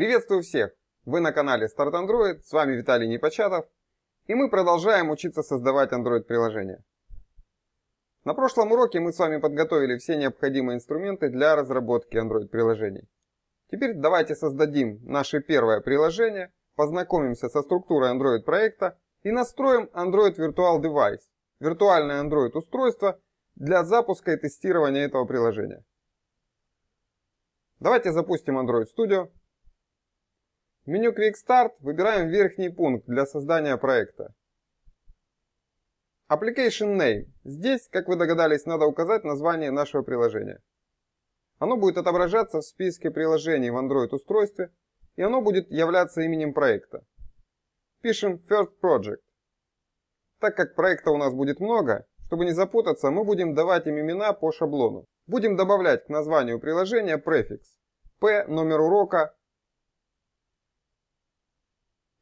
Приветствую всех! Вы на канале Start Android, с вами Виталий Непочатов, и мы продолжаем учиться создавать Android-приложения. На прошлом уроке мы с вами подготовили все необходимые инструменты для разработки Android-приложений. Теперь давайте создадим наше первое приложение, познакомимся со структурой Android-проекта и настроим Android Virtual Device, виртуальное Android-устройство для запуска и тестирования этого приложения. Давайте запустим Android Studio меню Quick Start выбираем верхний пункт для создания проекта. Application Name. Здесь, как вы догадались, надо указать название нашего приложения. Оно будет отображаться в списке приложений в Android устройстве, и оно будет являться именем проекта. Пишем First Project. Так как проекта у нас будет много, чтобы не запутаться, мы будем давать им имена по шаблону. Будем добавлять к названию приложения префикс P, номер урока,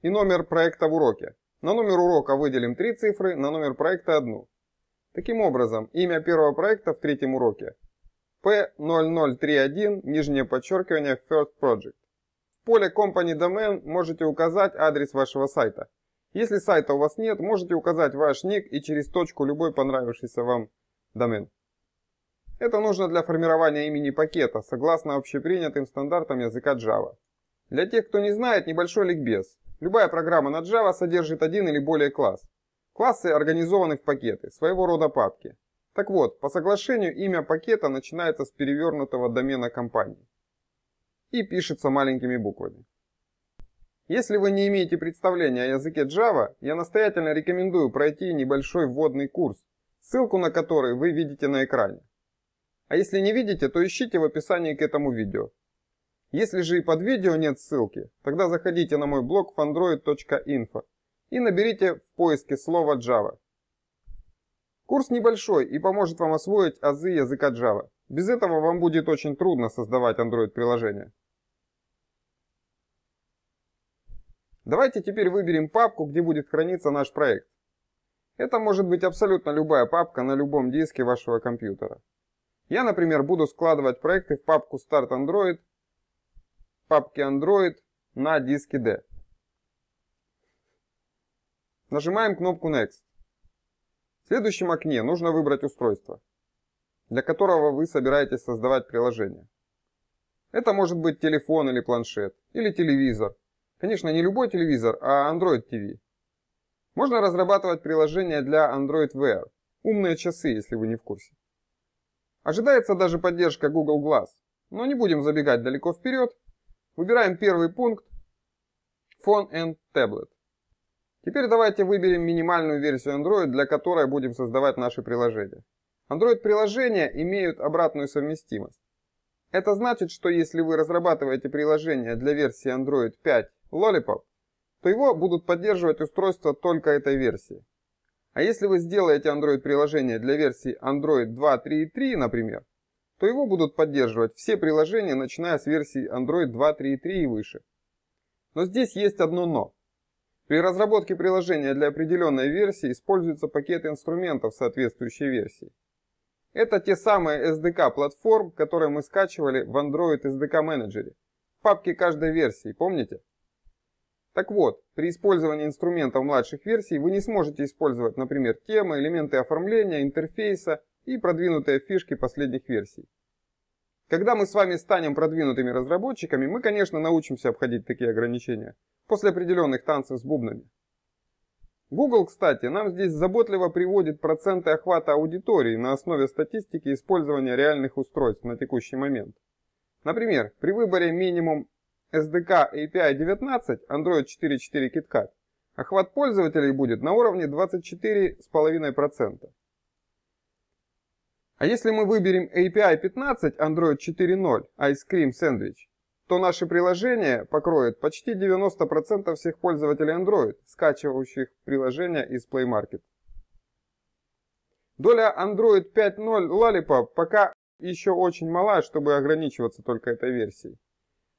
и номер проекта в уроке. На номер урока выделим три цифры, на номер проекта одну. Таким образом, имя первого проекта в третьем уроке P0031, нижнее подчеркивание First Project. В поле Company Domain можете указать адрес вашего сайта. Если сайта у вас нет, можете указать ваш ник и через точку любой понравившийся вам домен. Это нужно для формирования имени пакета, согласно общепринятым стандартам языка Java. Для тех, кто не знает, небольшой ликбез. Любая программа на Java содержит один или более класс. Классы организованы в пакеты, своего рода папки. Так вот, по соглашению имя пакета начинается с перевернутого домена компании и пишется маленькими буквами. Если вы не имеете представления о языке Java, я настоятельно рекомендую пройти небольшой вводный курс, ссылку на который вы видите на экране. А если не видите, то ищите в описании к этому видео. Если же и под видео нет ссылки, тогда заходите на мой блог fandroid.info и наберите в поиске слово Java. Курс небольшой и поможет вам освоить азы языка Java. Без этого вам будет очень трудно создавать Android-приложение. Давайте теперь выберем папку, где будет храниться наш проект. Это может быть абсолютно любая папка на любом диске вашего компьютера. Я, например, буду складывать проекты в папку Start Android папки Android на диске D. Нажимаем кнопку Next. В следующем окне нужно выбрать устройство, для которого вы собираетесь создавать приложение. Это может быть телефон или планшет, или телевизор. Конечно, не любой телевизор, а Android TV. Можно разрабатывать приложения для Android Wear, умные часы, если вы не в курсе. Ожидается даже поддержка Google Glass, но не будем забегать далеко вперед, Выбираем первый пункт Phone and Tablet. Теперь давайте выберем минимальную версию Android, для которой будем создавать наши приложения. Android-приложения имеют обратную совместимость. Это значит, что если вы разрабатываете приложение для версии Android 5 Lollipop, то его будут поддерживать устройства только этой версии. А если вы сделаете Android-приложение для версии Android 2.3.3, например, то его будут поддерживать все приложения, начиная с версии Android 2.3.3 и выше. Но здесь есть одно но. При разработке приложения для определенной версии используются пакеты инструментов соответствующей версии. Это те самые SDK платформ, которые мы скачивали в Android SDK менеджере. В папке каждой версии, помните? Так вот, при использовании инструментов младших версий вы не сможете использовать, например, темы, элементы оформления, интерфейса, и продвинутые фишки последних версий. Когда мы с вами станем продвинутыми разработчиками, мы, конечно, научимся обходить такие ограничения после определенных танцев с бубнами. Google, кстати, нам здесь заботливо приводит проценты охвата аудитории на основе статистики использования реальных устройств на текущий момент. Например, при выборе минимум SDK API 19 Android 4.4 KitKat охват пользователей будет на уровне 24,5%. А если мы выберем API 15 Android 4.0 Ice Cream Sandwich, то наше приложение покроет почти 90% всех пользователей Android, скачивающих приложение из Play Market. Доля Android 5.0 Lollipop пока еще очень мала, чтобы ограничиваться только этой версией.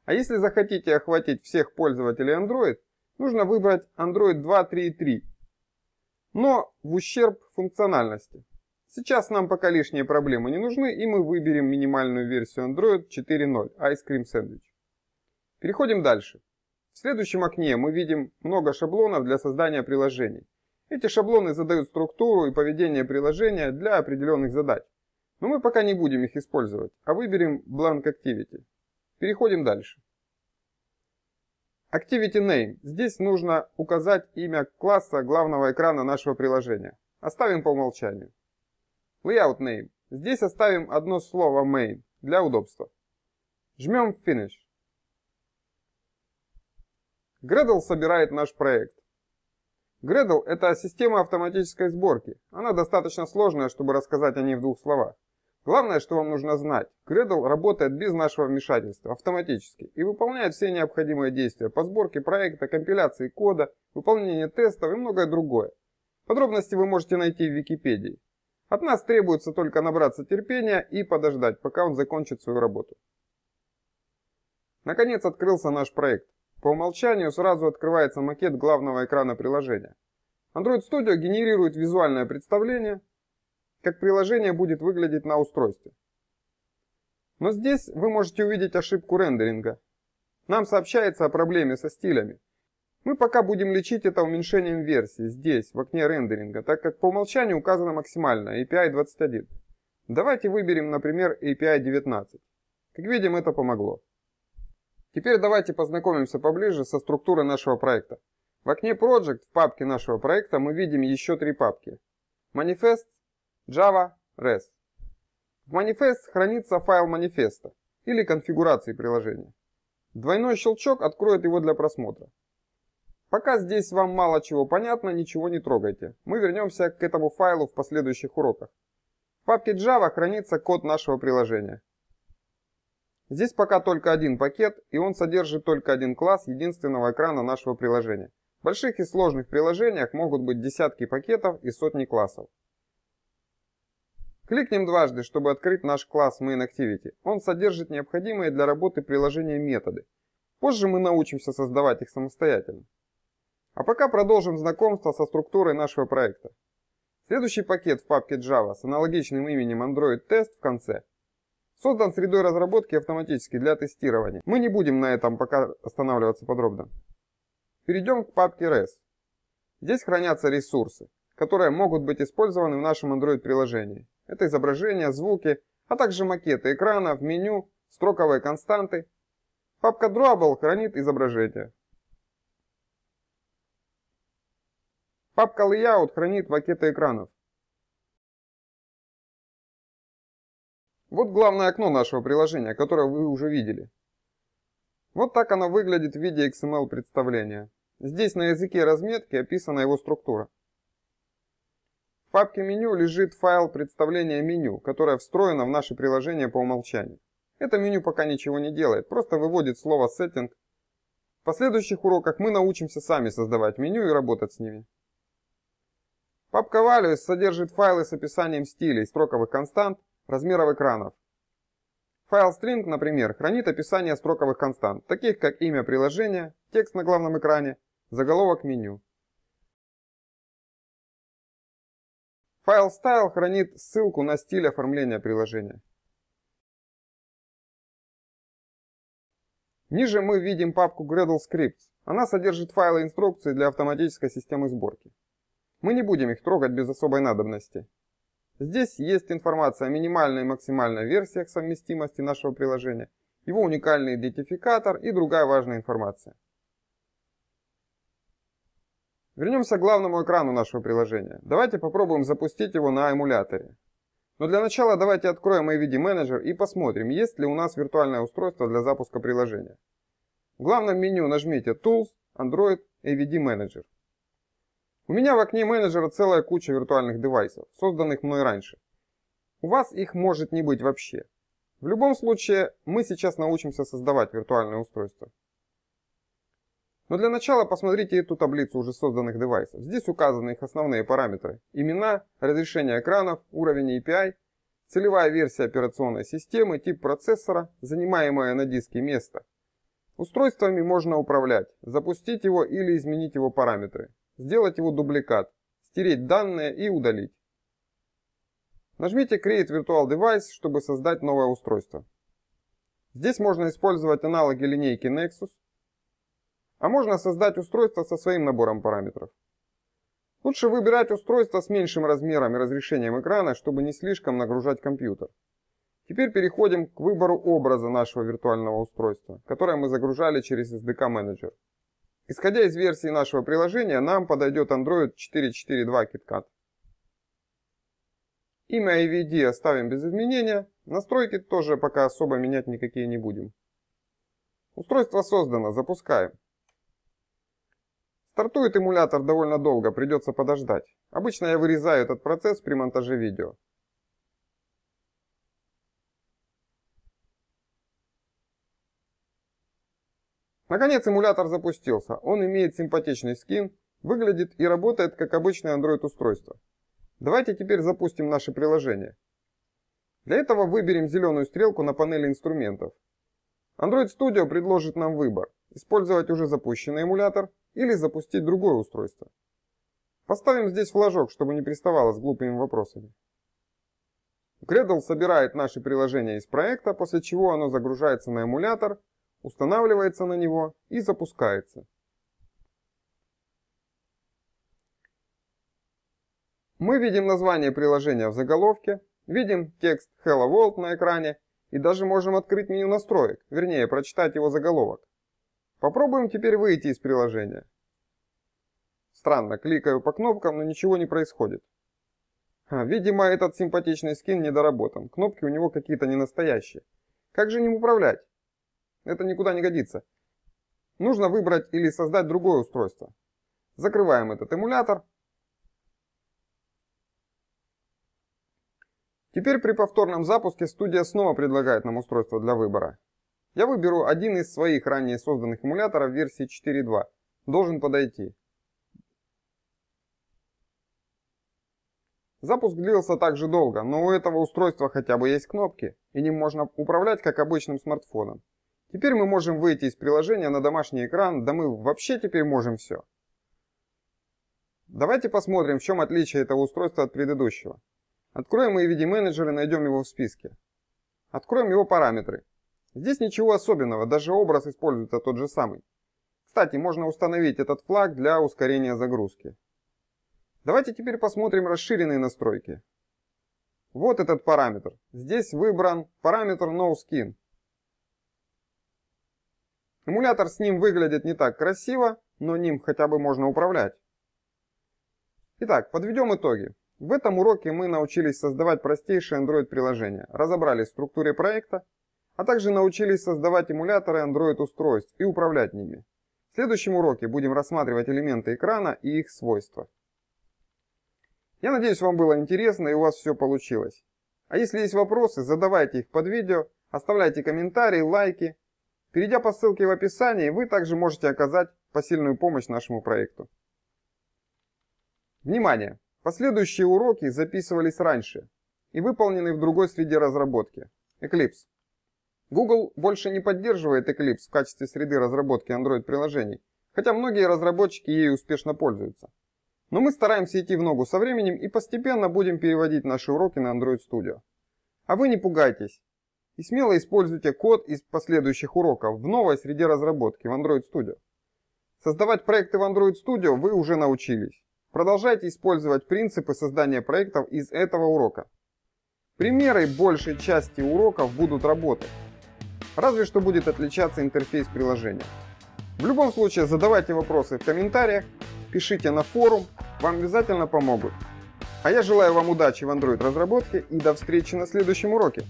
А если захотите охватить всех пользователей Android, нужно выбрать Android 2.3.3, но в ущерб функциональности. Сейчас нам пока лишние проблемы не нужны, и мы выберем минимальную версию Android 4.0 Ice Cream Sandwich. Переходим дальше. В следующем окне мы видим много шаблонов для создания приложений. Эти шаблоны задают структуру и поведение приложения для определенных задач. Но мы пока не будем их использовать, а выберем Blank Activity. Переходим дальше. Activity Name. Здесь нужно указать имя класса главного экрана нашего приложения. Оставим по умолчанию. Layout Name. Здесь оставим одно слово main для удобства. Жмем Finish. Gradle собирает наш проект. Gradle — это система автоматической сборки. Она достаточно сложная, чтобы рассказать о ней в двух словах. Главное, что вам нужно знать, Gradle работает без нашего вмешательства, автоматически, и выполняет все необходимые действия по сборке проекта, компиляции кода, выполнению тестов и многое другое. Подробности вы можете найти в Википедии. От нас требуется только набраться терпения и подождать, пока он закончит свою работу. Наконец открылся наш проект. По умолчанию сразу открывается макет главного экрана приложения. Android Studio генерирует визуальное представление, как приложение будет выглядеть на устройстве. Но здесь вы можете увидеть ошибку рендеринга. Нам сообщается о проблеме со стилями. Мы пока будем лечить это уменьшением версии здесь, в окне рендеринга, так как по умолчанию указано максимально API 21. Давайте выберем, например, API 19. Как видим, это помогло. Теперь давайте познакомимся поближе со структурой нашего проекта. В окне Project в папке нашего проекта мы видим еще три папки. Manifest, Java, res. В Manifest хранится файл манифеста или конфигурации приложения. Двойной щелчок откроет его для просмотра. Пока здесь вам мало чего понятно, ничего не трогайте. Мы вернемся к этому файлу в последующих уроках. В папке Java хранится код нашего приложения. Здесь пока только один пакет, и он содержит только один класс единственного экрана нашего приложения. В больших и сложных приложениях могут быть десятки пакетов и сотни классов. Кликнем дважды, чтобы открыть наш класс MainActivity. Он содержит необходимые для работы приложения методы. Позже мы научимся создавать их самостоятельно. А пока продолжим знакомство со структурой нашего проекта. Следующий пакет в папке Java с аналогичным именем Android Test в конце создан средой разработки автоматически для тестирования. Мы не будем на этом пока останавливаться подробно. Перейдем к папке res. Здесь хранятся ресурсы, которые могут быть использованы в нашем Android-приложении. Это изображения, звуки, а также макеты экранов, меню, строковые константы. Папка Drawable хранит изображения. Папка Layout хранит пакеты экранов. Вот главное окно нашего приложения, которое вы уже видели. Вот так оно выглядит в виде XML представления. Здесь на языке разметки описана его структура. В папке меню лежит файл представления меню, которое встроено в наше приложение по умолчанию. Это меню пока ничего не делает, просто выводит слово Setting. В последующих уроках мы научимся сами создавать меню и работать с ними. Папка Values содержит файлы с описанием стилей, строковых констант, размеров экранов. Файл string, например, хранит описание строковых констант, таких как имя приложения, текст на главном экране, заголовок меню. Файл style хранит ссылку на стиль оформления приложения. Ниже мы видим папку Gradle Scripts. Она содержит файлы инструкции для автоматической системы сборки. Мы не будем их трогать без особой надобности. Здесь есть информация о минимальной и максимальной версиях совместимости нашего приложения, его уникальный идентификатор и другая важная информация. Вернемся к главному экрану нашего приложения. Давайте попробуем запустить его на эмуляторе. Но для начала давайте откроем AVD Manager и посмотрим, есть ли у нас виртуальное устройство для запуска приложения. В главном меню нажмите Tools, Android, AVD Manager. У меня в окне менеджера целая куча виртуальных девайсов, созданных мной раньше. У вас их может не быть вообще. В любом случае, мы сейчас научимся создавать виртуальные устройства. Но для начала посмотрите эту таблицу уже созданных девайсов. Здесь указаны их основные параметры. Имена, разрешение экранов, уровень API, целевая версия операционной системы, тип процессора, занимаемое на диске место. Устройствами можно управлять, запустить его или изменить его параметры сделать его дубликат, стереть данные и удалить. Нажмите Create Virtual Device, чтобы создать новое устройство. Здесь можно использовать аналоги линейки Nexus, а можно создать устройство со своим набором параметров. Лучше выбирать устройство с меньшим размером и разрешением экрана, чтобы не слишком нагружать компьютер. Теперь переходим к выбору образа нашего виртуального устройства, которое мы загружали через SDK Manager. Исходя из версии нашего приложения, нам подойдет Android 4.4.2 KitKat. Имя IVD оставим без изменения. Настройки тоже пока особо менять никакие не будем. Устройство создано, запускаем. Стартует эмулятор довольно долго, придется подождать. Обычно я вырезаю этот процесс при монтаже видео. Наконец эмулятор запустился. Он имеет симпатичный скин, выглядит и работает как обычное Android устройство. Давайте теперь запустим наше приложение. Для этого выберем зеленую стрелку на панели инструментов. Android Studio предложит нам выбор – использовать уже запущенный эмулятор или запустить другое устройство. Поставим здесь флажок, чтобы не приставало с глупыми вопросами. Gradle собирает наше приложение из проекта, после чего оно загружается на эмулятор – устанавливается на него и запускается. Мы видим название приложения в заголовке, видим текст Hello World на экране и даже можем открыть меню настроек, вернее прочитать его заголовок. Попробуем теперь выйти из приложения. Странно, кликаю по кнопкам, но ничего не происходит. А, видимо, этот симпатичный скин недоработан, кнопки у него какие-то ненастоящие. Как же ним управлять? Это никуда не годится. Нужно выбрать или создать другое устройство. Закрываем этот эмулятор. Теперь при повторном запуске студия снова предлагает нам устройство для выбора. Я выберу один из своих ранее созданных эмуляторов версии 4.2. Должен подойти. Запуск длился также долго, но у этого устройства хотя бы есть кнопки, и ним можно управлять как обычным смартфоном. Теперь мы можем выйти из приложения на домашний экран, да мы вообще теперь можем все. Давайте посмотрим, в чем отличие этого устройства от предыдущего. Откроем AVD менеджер и найдем его в списке. Откроем его параметры. Здесь ничего особенного, даже образ используется тот же самый. Кстати, можно установить этот флаг для ускорения загрузки. Давайте теперь посмотрим расширенные настройки. Вот этот параметр. Здесь выбран параметр NoSkin. Эмулятор с ним выглядит не так красиво, но ним хотя бы можно управлять. Итак, подведем итоги. В этом уроке мы научились создавать простейшие Android-приложения, разобрались в структуре проекта, а также научились создавать эмуляторы Android-устройств и управлять ними. В следующем уроке будем рассматривать элементы экрана и их свойства. Я надеюсь, вам было интересно и у вас все получилось. А если есть вопросы, задавайте их под видео, оставляйте комментарии, лайки, Перейдя по ссылке в описании, вы также можете оказать посильную помощь нашему проекту. Внимание! Последующие уроки записывались раньше и выполнены в другой среде разработки – Eclipse. Google больше не поддерживает Eclipse в качестве среды разработки Android-приложений, хотя многие разработчики ей успешно пользуются. Но мы стараемся идти в ногу со временем и постепенно будем переводить наши уроки на Android Studio. А вы не пугайтесь, и смело используйте код из последующих уроков в новой среде разработки в Android Studio. Создавать проекты в Android Studio вы уже научились. Продолжайте использовать принципы создания проектов из этого урока. Примеры большей части уроков будут работать, разве что будет отличаться интерфейс приложения. В любом случае задавайте вопросы в комментариях, пишите на форум, вам обязательно помогут. А я желаю вам удачи в Android разработке и до встречи на следующем уроке.